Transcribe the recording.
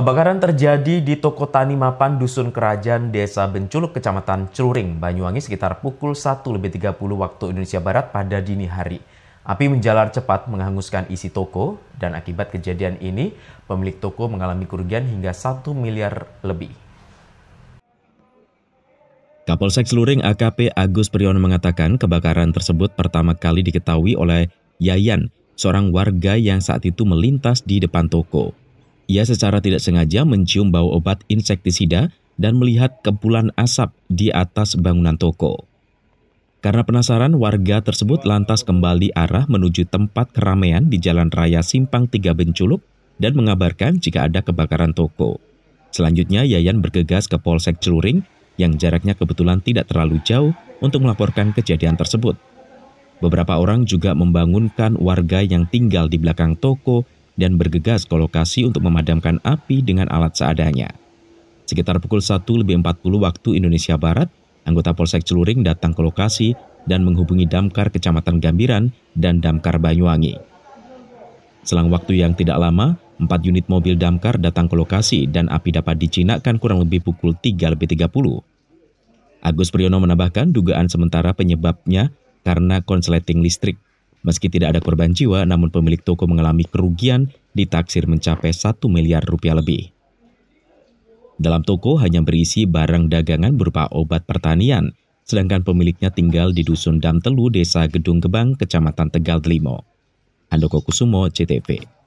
Kebakaran terjadi di toko tani mapan Dusun Kerajaan Desa Benculuk Kecamatan Celuring, Banyuwangi sekitar pukul 1.30 waktu Indonesia Barat pada dini hari. Api menjalar cepat menghanguskan isi toko dan akibat kejadian ini pemilik toko mengalami kerugian hingga 1 miliar lebih. Kapolsek Celuring AKP Agus Priyono mengatakan kebakaran tersebut pertama kali diketahui oleh Yayan, seorang warga yang saat itu melintas di depan toko. Ia secara tidak sengaja mencium bau obat insektisida dan melihat kepulan asap di atas bangunan toko. Karena penasaran, warga tersebut lantas kembali arah menuju tempat keramaian di Jalan Raya Simpang tiga Benculuk dan mengabarkan jika ada kebakaran toko. Selanjutnya, Yayan bergegas ke Polsek Celuring yang jaraknya kebetulan tidak terlalu jauh untuk melaporkan kejadian tersebut. Beberapa orang juga membangunkan warga yang tinggal di belakang toko dan bergegas ke lokasi untuk memadamkan api dengan alat seadanya. Sekitar pukul 1 lebih 40 waktu Indonesia Barat, anggota Polsek Celuring datang ke lokasi dan menghubungi damkar Kecamatan Gambiran dan damkar Banyuwangi. Selang waktu yang tidak lama, empat unit mobil damkar datang ke lokasi dan api dapat dicinakkan kurang lebih pukul 3 lebih 30. Agus Priyono menambahkan dugaan sementara penyebabnya karena konsleting listrik. Meski tidak ada korban jiwa, namun pemilik toko mengalami kerugian ditaksir mencapai 1 miliar rupiah lebih. Dalam toko hanya berisi barang dagangan berupa obat pertanian, sedangkan pemiliknya tinggal di Dusun Damtelu, Desa Gedung Gebang, Kecamatan Tegal Delimo. Andoko Kusumo, CTV.